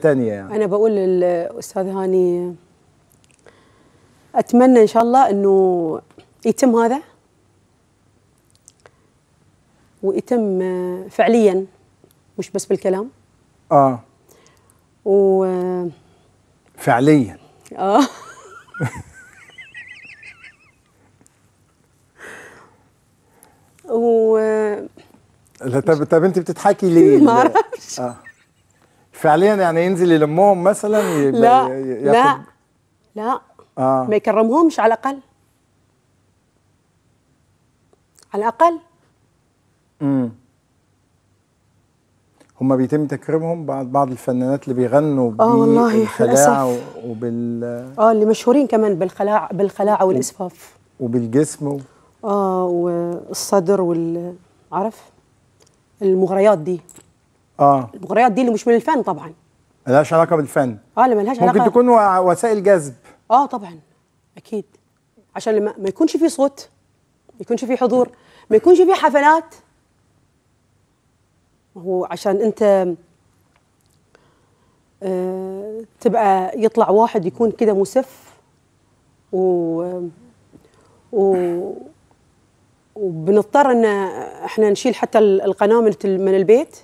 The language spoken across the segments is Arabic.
ثانية يعني. أنا بقول للأستاذ هاني أتمنى إن شاء الله أنه يتم هذا ويتم فعليا مش بس بالكلام آه و فعليا آه و طب طب انت بتضحكي ليه؟ ما اعرفش آه. فعليا يعني ينزل يلمهم مثلا لا ياخد لا لا آه. ما يكرمهمش على الاقل على الاقل امم هم بيتم تكريمهم بعد بعض الفنانات اللي بيغنوا اه والله بالخلاعه وبال اه اللي مشهورين كمان بالخلاع بالخلاعه والاسفاف وبالجسم و... اه والصدر وال عارف المغريات دي اه المغريات دي اللي مش من الفن طبعا ملهاش علاقه بالفن اه اللي ملهاش علاقه ممكن تكون وسائل جذب اه طبعا اكيد عشان لما ما يكونش في صوت ما يكونش في حضور ما يكونش في حفلات هو عشان انت آه تبقى يطلع واحد يكون كده مسف و و وبنضطر ان احنا نشيل حتى القناه من البيت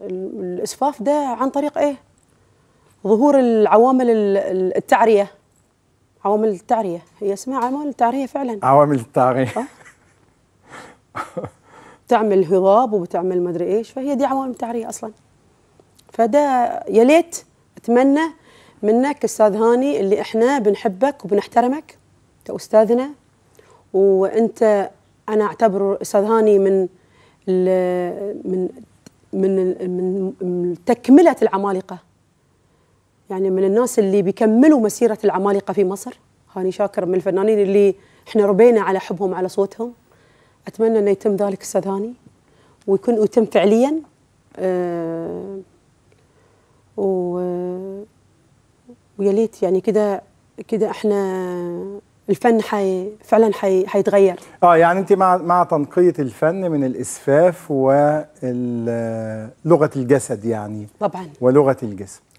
الاسفاف ده عن طريق ايه ظهور العوامل التعريه عوامل التعريه هي اسمها عوامل التعريه فعلا عوامل التعريه بتعمل آه. هضاب وبتعمل مدري ايش فهي دي عوامل التعريه اصلا فده يا ليت اتمنى منك استاذ هاني اللي احنا بنحبك وبنحترمك انت استاذنا وانت انا اعتبر استاذ هاني من من من من تكمله العمالقه يعني من الناس اللي بيكملوا مسيره العمالقه في مصر هاني شاكر من الفنانين اللي احنا ربينا على حبهم على صوتهم اتمنى انه يتم ذلك السداني ويكون يتم فعليا أه و ويا ليت يعني كده كده احنا الفن حي فعلا حي حيتغير اه يعني انت مع مع تنقيه الفن من الاسفاف ولغه الجسد يعني طبعا ولغه الجسم